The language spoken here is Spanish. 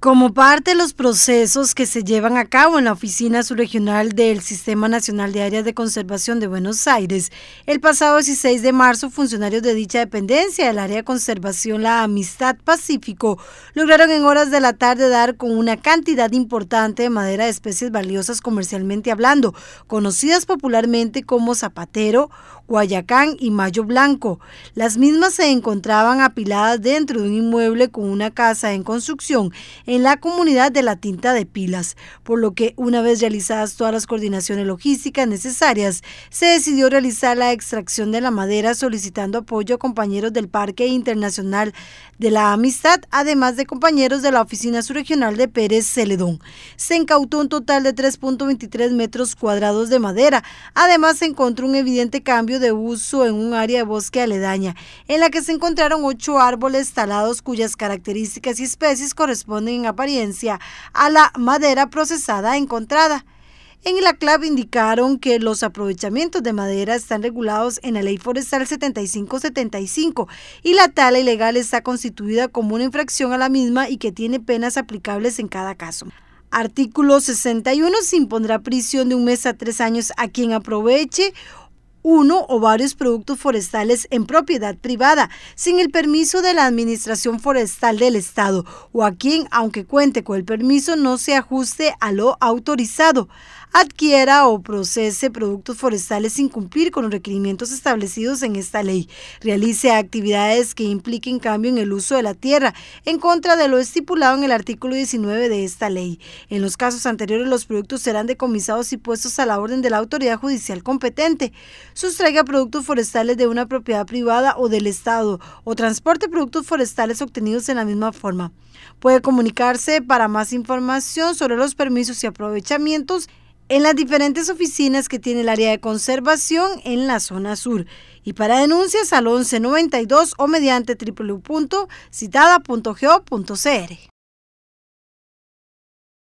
Como parte de los procesos que se llevan a cabo en la Oficina Subregional del Sistema Nacional de Áreas de Conservación de Buenos Aires, el pasado 16 de marzo funcionarios de dicha dependencia del Área de Conservación La Amistad Pacífico lograron en horas de la tarde dar con una cantidad importante de madera de especies valiosas comercialmente hablando, conocidas popularmente como zapatero, guayacán y mayo blanco. Las mismas se encontraban apiladas dentro de un inmueble con una casa en construcción en la comunidad de la tinta de pilas, por lo que una vez realizadas todas las coordinaciones logísticas necesarias, se decidió realizar la extracción de la madera solicitando apoyo a compañeros del Parque Internacional de la Amistad, además de compañeros de la Oficina Surregional de Pérez Celedón. Se incautó un total de 3.23 metros cuadrados de madera. Además, se encontró un evidente cambio de uso en un área de bosque aledaña, en la que se encontraron ocho árboles talados cuyas características y especies corresponden apariencia a la madera procesada encontrada. En la clave indicaron que los aprovechamientos de madera están regulados en la Ley Forestal 7575 y la tala ilegal está constituida como una infracción a la misma y que tiene penas aplicables en cada caso. Artículo 61. Se impondrá prisión de un mes a tres años a quien aproveche uno o varios productos forestales en propiedad privada, sin el permiso de la Administración Forestal del Estado, o a quien, aunque cuente con el permiso, no se ajuste a lo autorizado adquiera o procese productos forestales sin cumplir con los requerimientos establecidos en esta ley, realice actividades que impliquen cambio en el uso de la tierra, en contra de lo estipulado en el artículo 19 de esta ley. En los casos anteriores, los productos serán decomisados y puestos a la orden de la autoridad judicial competente. Sustraiga productos forestales de una propiedad privada o del Estado o transporte productos forestales obtenidos en la misma forma. Puede comunicarse para más información sobre los permisos y aprovechamientos en las diferentes oficinas que tiene el área de conservación en la zona sur. Y para denuncias al 1192 o mediante www.citada.gov.cr.